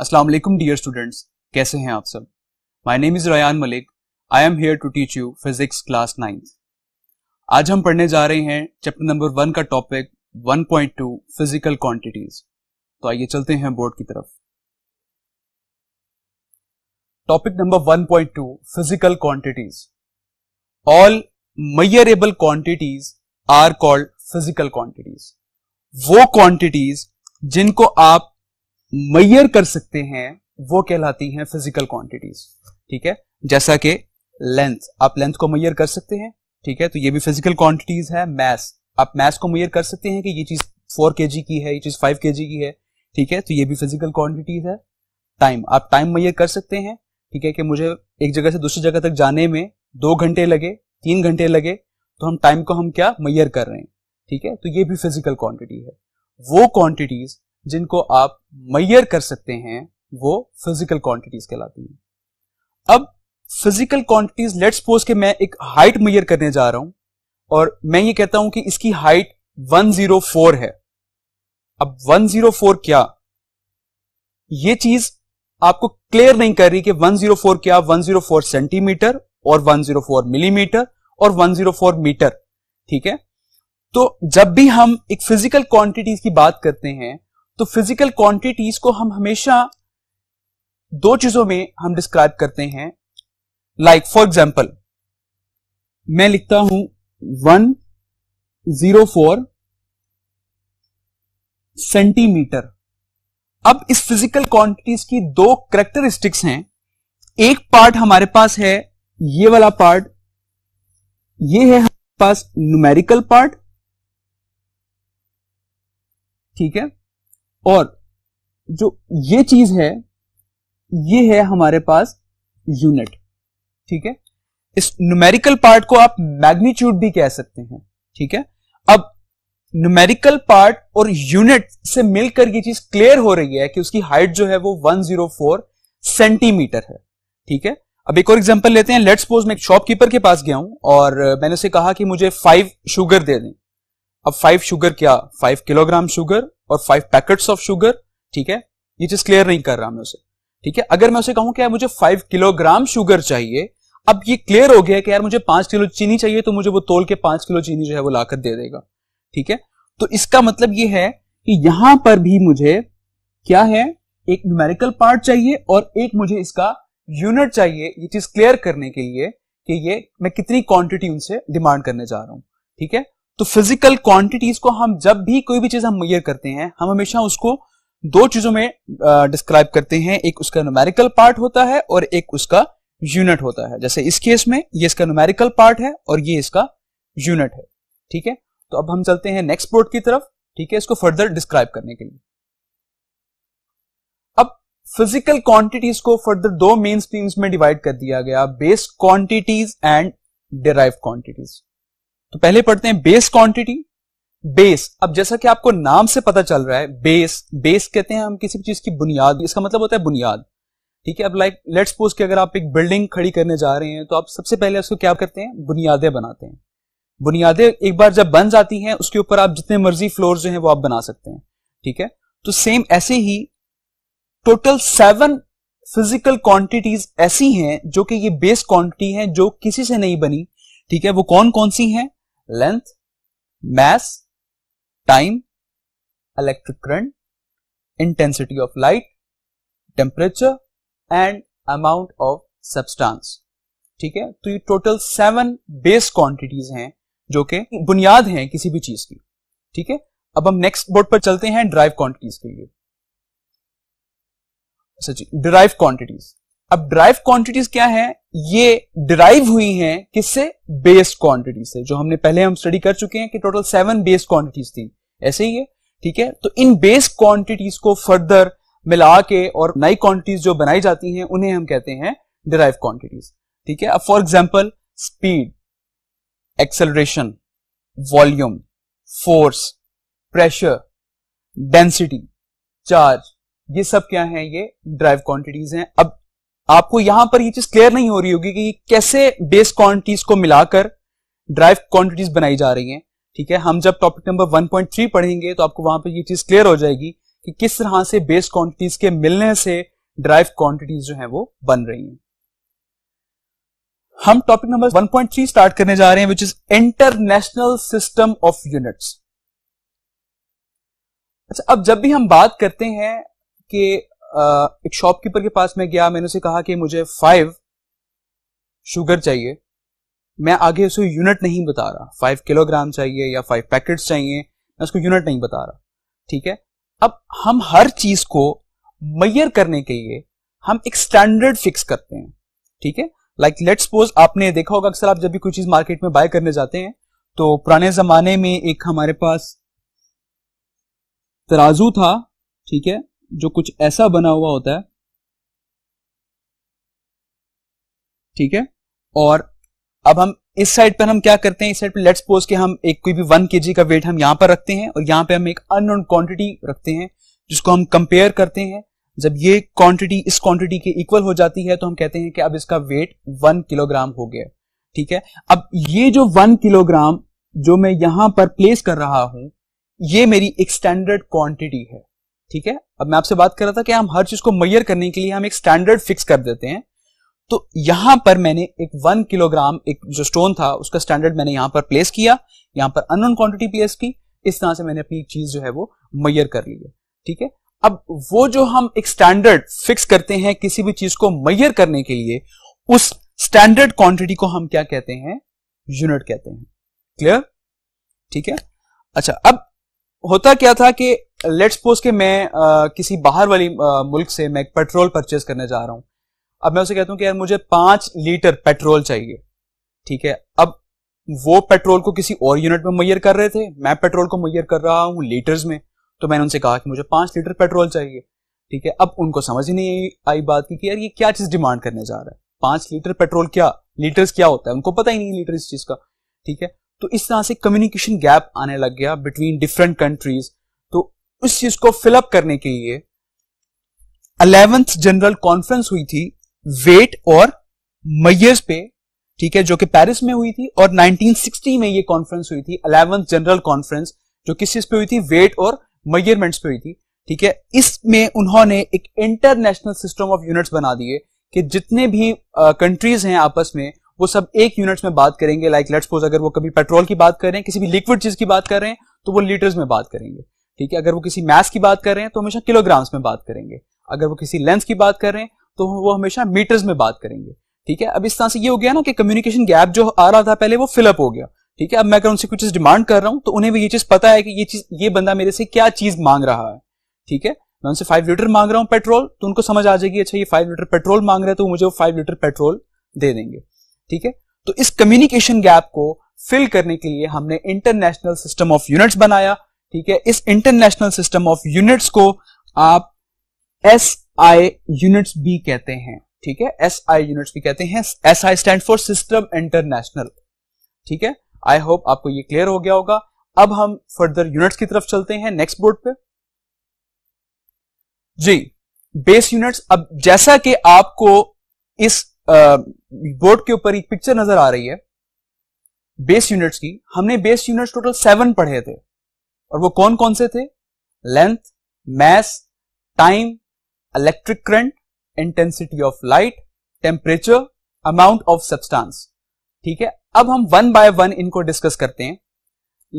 अस्सलाम वालेकुम dear students कैसे हैं आप सब my name is Rayan Malik I am here to teach you physics class ninth आज हम पढ़ने जा रहे हैं चैप्टर नंबर वन का टॉपिक 1.2 फिजिकल क्वांटिटीज तो आइए चलते हैं बोर्ड की तरफ topic number 1.2 physical quantities all measurable quantities are called physical quantities वो क्वांटिटीज जिनको आप मैयर कर सकते हैं वो कहलाती हैं फिजिकल क्वांटिटीज ठीक है जैसा कि लेंथ आप लेंथ को मैयर कर सकते हैं ठीक है तो ये भी फिजिकल क्वांटिटीज है मैस आप मैस को मैयर कर सकते हैं कि ये चीज फोर के की है ये चीज फाइव के की है ठीक है तो ये भी फिजिकल क्वांटिटीज है टाइम आप टाइम मैयर कर सकते हैं ठीक है कि मुझे एक जगह से दूसरी जगह तक जाने में दो घंटे लगे तीन घंटे लगे तो हम टाइम को हम क्या मैयर कर रहे हैं ठीक है तो ये भी फिजिकल क्वांटिटी है वो क्वांटिटीज जिनको आप मैयर कर सकते हैं वो फिजिकल क्वांटिटीज कहलाती हैं अब फिजिकल क्वांटिटीज लेट सपोज के मैं एक हाइट मैयर करने जा रहा हूं और मैं ये कहता हूं कि इसकी हाइट 104 है अब 104 क्या ये चीज आपको क्लियर नहीं कर रही कि 104 क्या 104 सेंटीमीटर और 104 मिलीमीटर और 104 मीटर ठीक है तो जब भी हम एक फिजिकल क्वांटिटीज की बात करते हैं तो फिजिकल क्वांटिटीज को हम हमेशा दो चीजों में हम डिस्क्राइब करते हैं लाइक फॉर एग्जाम्पल मैं लिखता हूं वन जीरो फोर सेंटीमीटर अब इस फिजिकल क्वांटिटीज की दो करेक्टरिस्टिक्स हैं एक पार्ट हमारे पास है ये वाला पार्ट ये है हमारे पास न्यूमेरिकल पार्ट ठीक है और जो ये चीज है ये है हमारे पास यूनिट ठीक है इस न्यूमेरिकल पार्ट को आप मैग्नीट्यूड भी कह सकते हैं ठीक है अब न्यूमेरिकल पार्ट और यूनिट से मिलकर ये चीज क्लियर हो रही है कि उसकी हाइट जो है वो 104 सेंटीमीटर है ठीक है अब एक और एग्जांपल लेते हैं लेट्स सपोज मैं एक शॉपकीपर के पास गया हूं और मैंने उसे कहा कि मुझे फाइव शुगर दे दें अब फाइव शुगर क्या फाइव किलोग्राम शुगर और फाइव पैकेट ऑफ शुगर ठीक है ये चीज क्लियर नहीं कर रहा मैं उसे ठीक है अगर मैं उसे कहूं कि यार मुझे फाइव किलोग्राम शुगर चाहिए अब ये क्लियर हो गया कि यार मुझे पांच किलो चीनी चाहिए तो मुझे वो तोल के पांच किलो चीनी जो है वो लाकर दे देगा ठीक है तो इसका मतलब ये है कि यहां पर भी मुझे क्या है एक न्यूमेरिकल पार्ट चाहिए और एक मुझे इसका यूनिट चाहिए ये चीज क्लियर करने के लिए कि ये मैं कितनी क्वांटिटी उनसे डिमांड करने जा रहा हूं ठीक है तो फिजिकल क्वांटिटीज को हम जब भी कोई भी चीज हम मैयर करते हैं हम हमेशा उसको दो चीजों में डिस्क्राइब करते हैं एक उसका न्यूमेरिकल पार्ट होता है और एक उसका यूनिट होता है जैसे इस केस में ये इसका न्यूमेरिकल पार्ट है और ये इसका यूनिट है ठीक है तो अब हम चलते हैं नेक्स्ट पोर्ट की तरफ ठीक है इसको फर्दर डिस्क्राइब करने के लिए अब फिजिकल क्वांटिटीज को फर्दर दो मेन स्ट्रीम्स में डिवाइड कर दिया गया base quantities and derive quantities तो पहले पढ़ते हैं बेस क्वांटिटी बेस अब जैसा कि आपको नाम से पता चल रहा है बेस बेस कहते हैं हम किसी भी चीज की बुनियाद इसका मतलब होता है बुनियाद ठीक है अब लाइक लेट्स सपोज कि अगर आप एक बिल्डिंग खड़ी करने जा रहे हैं तो आप सबसे पहले उसको क्या करते हैं बुनियादे बनाते हैं बुनियादे एक बार जब बन जाती हैं उसके ऊपर आप जितने मर्जी फ्लोर जो है वो आप बना सकते हैं ठीक है तो सेम ऐसे ही टोटल सेवन फिजिकल क्वांटिटीज ऐसी हैं जो कि ये बेस क्वांटिटी है जो किसी से नहीं बनी ठीक है वो कौन कौन सी हैं length mass time electric current intensity of light temperature and amount of substance ठीक है तो ये टोटल सेवन बेस क्वांटिटीज हैं जो कि बुनियाद हैं किसी भी चीज की ठीक है अब हम नेक्स्ट बोर्ड पर चलते हैं ड्राइव क्वांटिटीज के लिए सच डिराइव क्वांटिटीज अब ड्राइव क्वांटिटीज क्या है ये डिराइव हुई हैं किससे बेस क्वांटिटी से जो हमने पहले हम स्टडी कर चुके हैं कि टोटल सेवन बेस क्वांटिटीज थी ऐसे ही है ठीक है तो इन बेस क्वांटिटीज को फर्दर मिला के और नई क्वांटिटीज जो बनाई जाती हैं उन्हें हम कहते हैं डिराइव क्वांटिटीज ठीक है अब for example speed acceleration volume force pressure density charge ये सब क्या है ये ड्राइव क्वांटिटीज हैं अब आपको यहां पर ये चीज क्लियर नहीं हो रही होगी कि कैसे बेस क्वांटिटीज को मिलाकर ड्राइव क्वांटिटीज बनाई जा रही हैं ठीक है हम जब टॉपिक नंबर 1.3 पढ़ेंगे तो आपको वहां पर ये चीज क्लियर हो जाएगी कि किस तरह से बेस क्वांटिटीज के मिलने से ड्राइव क्वांटिटीज जो है वो बन रही हैं हम टॉपिक नंबर 1.3 स्टार्ट करने जा रहे हैं which is international system of units अच्छा अब जब भी हम बात करते हैं कि एक शॉपकीपर के पास मैं गया मैंने उसे कहा कि मुझे फाइव शुगर चाहिए मैं आगे उसे यूनिट नहीं बता रहा फाइव किलोग्राम चाहिए या फाइव पैकेट्स चाहिए मैं उसको यूनिट नहीं बता रहा ठीक है अब हम हर चीज को मैयर करने के लिए हम एक स्टैंडर्ड फिक्स करते हैं ठीक है लाइक लेट सपोज आपने देखा होगा अक्सर आप जब भी कोई चीज मार्केट में बाय करने जाते हैं तो पुराने जमाने में एक हमारे पास तराजू था ठीक है जो कुछ ऐसा बना हुआ होता है ठीक है और अब हम इस साइड पर हम क्या करते हैं इस साइड पर लेट्स पोज के हम एक कोई भी वन के का वेट हम यहां पर रखते हैं और यहां पे हम एक अननोन क्वांटिटी रखते हैं जिसको हम कंपेयर करते हैं जब ये क्वांटिटी इस क्वांटिटी के इक्वल हो जाती है तो हम कहते हैं कि अब इसका वेट वन किलोग्राम हो गया ठीक है अब ये जो वन किलोग्राम जो मैं यहां पर प्लेस कर रहा हूं ये मेरी एक स्टैंडर्ड क्वांटिटी है ठीक है अब मैं आपसे बात कर रहा था कि हम हर चीज को मैयर करने के लिए हम एक स्टैंडर्ड फिक्स कर देते हैं तो यहां पर मैंने एक वन किलोग्राम एक जो स्टोन था उसका स्टैंडर्ड मैंने यहां पर प्लेस किया यहां पर अनोन क्वांटिटी प्लेस की इस तरह से मैंने अपनी चीज जो है वो मैयर कर ली है ठीक है अब वो जो हम एक स्टैंडर्ड फिक्स करते हैं किसी भी चीज को मैयर करने के लिए उस स्टैंडर्ड क्वांटिटी को हम क्या कहते हैं यूनिट कहते हैं क्लियर ठीक है अच्छा अब होता क्या था कि लेट्स सपोज के मैं आ, किसी बाहर वाली आ, मुल्क से मैं पेट्रोल परचेज करने जा रहा हूं अब मैं उसे कहता हूं कि यार मुझे पांच लीटर पेट्रोल चाहिए ठीक है अब वो पेट्रोल को किसी और यूनिट में मुहैया कर रहे थे मैं पेट्रोल को मुहैया कर रहा हूं लीटर्स में तो मैंने उनसे कहा कि मुझे पांच लीटर पेट्रोल चाहिए ठीक है अब उनको समझ ही नहीं आई बात की कि यार ये क्या चीज डिमांड करने जा रहा है पांच लीटर पेट्रोल क्या लीटर्स क्या होता है उनको पता ही नहीं लीटर इस चीज का ठीक है तो इस तरह से कम्युनिकेशन गैप आने लग गया बिटवीन डिफरेंट कंट्रीज तो उस चीज को फिलअप करने के लिए अलेवेंथ जनरल कॉन्फ्रेंस हुई थी वेट और मैयर्स पे ठीक है जो कि पेरिस में हुई थी और 1960 में ये कॉन्फ्रेंस हुई थी अलेवेंथ जनरल कॉन्फ्रेंस जो किस चीज पे हुई थी वेट और मयरमेंट्स पे हुई थी ठीक है इसमें उन्होंने एक इंटरनेशनल सिस्टम ऑफ यूनिट्स बना दिए कि जितने भी कंट्रीज हैं आपस में वो सब एक यूनिट्स में बात करेंगे लाइक लेट्स सपोज अगर वो कभी पेट्रोल की बात कर रहे हैं किसी भी लिक्विड चीज की बात कर रहे हैं तो वो लीटर्स में बात करेंगे ठीक है अगर वो किसी मैथ की बात कर रहे हैं तो हमेशा किलोग्राम्स में बात करेंगे अगर वो किसी लेंस की बात कर रहे हैं तो वो हमेशा मीटर्स में बात करेंगे ठीक है अब इस तरह से ये हो गया ना कि कम्युनिकेशन गैप जो आ रहा था पहले वो फिलअप हो गया ठीक है अब मैं अगर उनसे कुछ चीज डिमांड कर रहा हूं तो उन्हें भी ये चीज पता है कि ये चीज ये बंदा मेरे से क्या चीज मांग रहा है ठीक है मैं उनसे फाइव लीटर मांग रहा हूँ पेट्रोल तो उनको समझ आ जाएगी अच्छा ये फाइव लीटर पेट्रोल मांग रहे हैं तो मुझे वो फाइव लीटर पेट्रोल दे देंगे ठीक है तो इस कम्युनिकेशन गैप को फिल करने के लिए हमने इंटरनेशनल सिस्टम ऑफ यूनिट्स बनाया ठीक है इस इंटरनेशनल सिस्टम ऑफ यूनिट्स को आप एस आई यूनिट्स भी कहते हैं ठीक है एस आई यूनिट्स भी कहते हैं S I stand for system international ठीक है आई होप आपको ये क्लियर हो गया होगा अब हम फर्दर यूनिट्स की तरफ चलते हैं नेक्स्ट बोर्ड पे जी बेस यूनिट्स अब जैसा कि आपको इस बोर्ड के ऊपर एक पिक्चर नजर आ रही है बेस यूनिट्स की हमने बेस यूनिट्स टोटल सेवन पढ़े थे और वो कौन कौन से थे length mass time electric current intensity of light temperature amount of substance ठीक है अब हम वन बाय वन इनको डिस्कस करते हैं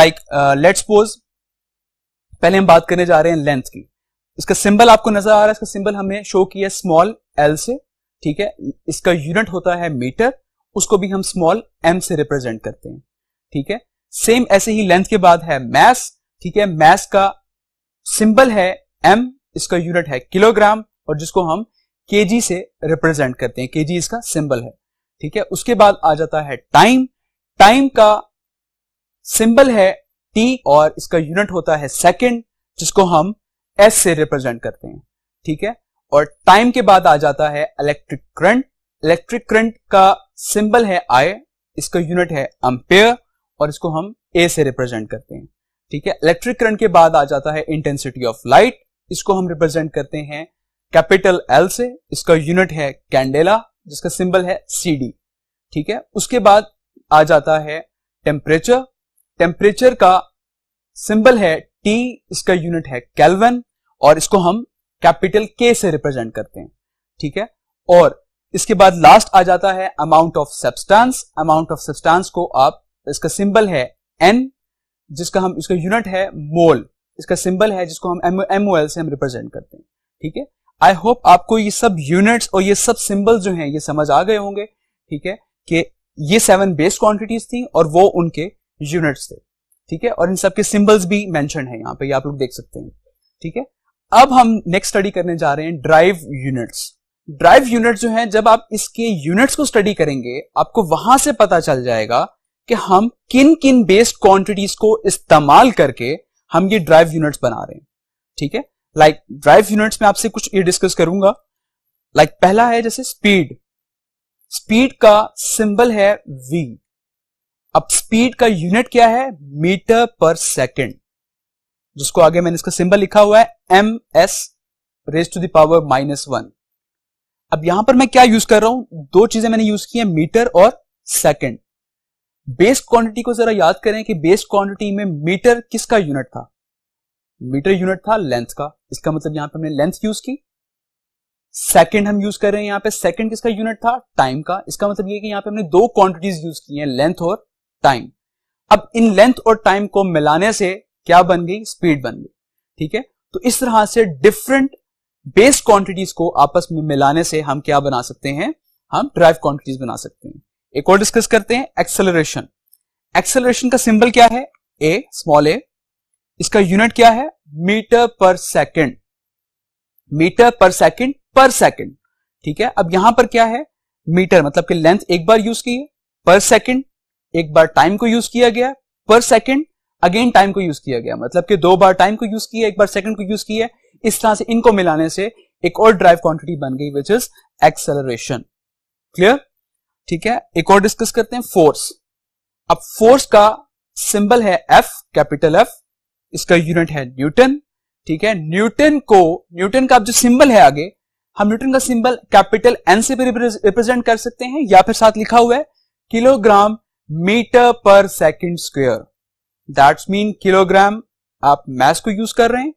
लाइक लेट्स सपोज पहले हम बात करने जा रहे हैं लेंथ की इसका सिंबल आपको नजर आ रहा है इसका सिंबल हमने शो किया स्मॉल एल से ठीक है इसका यूनिट होता है मीटर उसको भी हम स्मॉल एम से रिप्रेजेंट करते हैं ठीक है सेम ऐसे ही लेंथ के बाद है मैस ठीक है मैस का सिंबल है एम इसका यूनिट है किलोग्राम और जिसको हम के से रिप्रेजेंट करते हैं के इसका सिंबल है ठीक है उसके बाद आ जाता है टाइम टाइम का सिंबल है टी और इसका यूनिट होता है सेकेंड जिसको हम एस से रिप्रेजेंट करते हैं ठीक है और टाइम के बाद आ जाता है इलेक्ट्रिक करंट इलेक्ट्रिक करंट का सिंबल है आई इसका यूनिट है अम्पेयर और इसको हम ए से रिप्रेजेंट करते हैं ठीक है इलेक्ट्रिक करंट के बाद आ जाता है इंटेंसिटी ऑफ लाइट इसको हम रिप्रेजेंट करते हैं कैपिटल एल से इसका यूनिट है कैंडेला जिसका सिंबल है सी डी ठीक है उसके बाद आ जाता है टेम्परेचर टेम्परेचर का सिंबल है टी इसका यूनिट है कैलवन और इसको हम कैपिटल के से रिप्रेजेंट करते हैं ठीक है और इसके बाद लास्ट आ जाता है amount of substance amount of substance को आप इसका सिंबल है एन जिसका हम इसका यूनिट है मोल इसका सिंबल है जिसको हम एमओएल से हम रिप्रेजेंट करते हैं ठीक है आई होप आपको ये सब यूनिट्स और ये सब सिंबल जो हैं ये समझ आ गए होंगे ठीक है कि ये सेवन बेस क्वांटिटीज थी और वो उनके यूनिट्स थे ठीक है और इन सबके सिंबल्स भी मैंशन है यहाँ पे ये आप लोग देख सकते हैं ठीक है अब हम नेक्स्ट स्टडी करने जा रहे हैं ड्राइव यूनिट्स ड्राइव यूनिट जो है जब आप इसके यूनिट्स को स्टडी करेंगे आपको वहां से पता चल जाएगा कि हम किन किन बेस्ड क्वांटिटीज को इस्तेमाल करके हम ये ड्राइव यूनिट्स बना रहे हैं ठीक है लाइक ड्राइव यूनिट्स में आपसे कुछ ये डिस्कस करूंगा लाइक like, पहला है जैसे स्पीड स्पीड का सिंबल है वी अब स्पीड का यूनिट क्या है मीटर पर सेकेंड जिसको आगे मैंने इसका सिंबल लिखा हुआ है M S raise to the power minus one अब यहां पर मैं क्या यूज कर रहा हूं दो चीजें मैंने यूज की है मीटर और सेकेंड बेस क्वांटिटी को जरा याद करें कि बेस क्वांटिटी में मीटर किसका यूनिट था मीटर यूनिट था लेंथ का इसका मतलब यहां पर हमने लेंथ यूज की सेकंड हम यूज कर रहे हैं यहां पे सेकंड किसका यूनिट था टाइम का इसका मतलब ये कि यहां पे हमने दो क्वांटिटीज यूज की हैं लेंथ और टाइम अब इन लेंथ और टाइम को मिलाने से क्या बन गई स्पीड बन गई ठीक है तो इस तरह से डिफरेंट बेस क्वांटिटीज को आपस में मिलाने से हम क्या बना सकते हैं हम ड्राइव क्वांटिटीज बना सकते हैं एक और डिस्कस करते हैं एक्सेलरेशन एक्सेलरेशन का सिंबल क्या है ए स्मॉल ए इसका यूनिट क्या है मीटर पर सेकेंड मीटर पर सेकेंड पर सेकेंड ठीक है अब यहां पर क्या है मीटर मतलब कि लेंथ एक बार यूज की है पर सेकेंड एक बार टाइम को यूज किया गया पर सेकेंड अगेन टाइम को यूज किया गया मतलब कि दो बार टाइम को यूज किया एक बार सेकंड को यूज किया इस तरह से इनको मिलाने से एक और ड्राइव क्वांटिटी बन गई विच इज एक्सेलरेशन क्लियर ठीक है एक और डिस्कस करते हैं फोर्स अब फोर्स का सिंबल है एफ कैपिटल एफ इसका यूनिट है न्यूटन ठीक है न्यूटन को न्यूटन का जो सिंबल है आगे हम न्यूटन का सिंबल कैपिटल एन से भी रिप्रेजेंट कर सकते हैं या फिर साथ लिखा हुआ है किलोग्राम मीटर पर second square that's mean kilogram आप मैस को यूज कर रहे हैं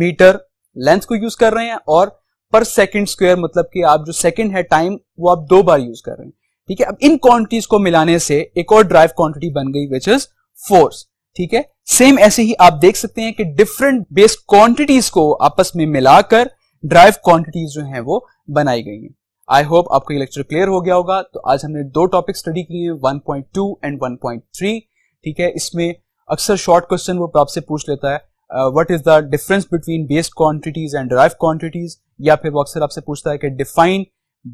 मीटर लेंथ को यूज कर रहे हैं और पर सेकंड स्क्वायर मतलब कि आप जो सेकंड है टाइम वो आप दो बार यूज कर रहे हैं ठीक है अब इन क्वांटिटीज को मिलाने से एक और ड्राइव क्वांटिटी बन गई विच इज फोर्स ठीक है सेम ऐसे ही आप देख सकते हैं कि डिफरेंट बेस क्वांटिटीज को आपस में मिलाकर ड्राइव क्वांटिटीज जो हैं वो बनाई गई हैं आई होप आपको ये लेक्चर क्लियर हो गया होगा तो आज हमने दो टॉपिक स्टडी किए हैं 1.2 एंड 1.3 ठीक है इसमें अक्सर शॉर्ट क्वेश्चन वो आपसे पूछ लेता है what is the difference between based quantities and derive quantities या फिर वो अक्सर आपसे पूछता है कि define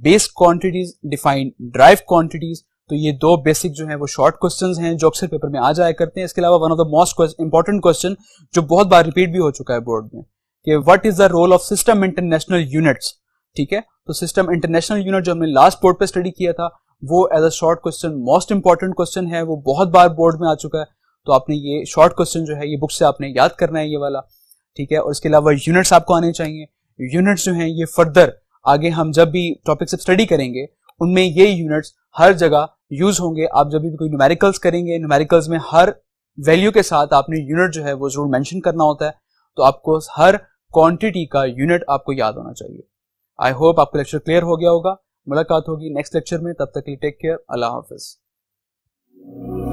based quantities define derive quantities तो ये दो बेसिक जो है वो शॉर्ट क्वेश्चंस हैं जो अक्सर पेपर में आ जाया करते हैं इसके अलावा one of the most important question जो बहुत बार रिपीट भी हो चुका है बोर्ड में कि what is the role of system international units ठीक है तो सिस्टम इंटरनेशनल यूनिट जो हमने लास्ट बोर्ड पे स्टडी किया था वो as a short question most important question है वो बहुत बार बोर्ड में आ चुका है तो आपने ये शॉर्ट क्वेश्चन जो है ये बुक से आपने याद करना है ये वाला ठीक है और इसके अलावा यूनिट्स आपको आने चाहिए यूनिट्स जो हैं ये फर्दर आगे हम जब भी टॉपिक्स स्टडी करेंगे उनमें ये यूनिट्स हर जगह यूज होंगे आप जब भी कोई न्यूमेरिकल्स करेंगे न्यूमेरिकल्स में हर वैल्यू के साथ आपने यूनिट जो है वो जरूर मेंशन करना होता है तो आपको हर क्वांटिटी का यूनिट आपको याद होना चाहिए आई होप आपको लेक्चर क्लियर हो गया होगा मुलाकात होगी नेक्स्ट लेक्चर में तब तक के लिए टेक केयर अल्लाह हाफिज़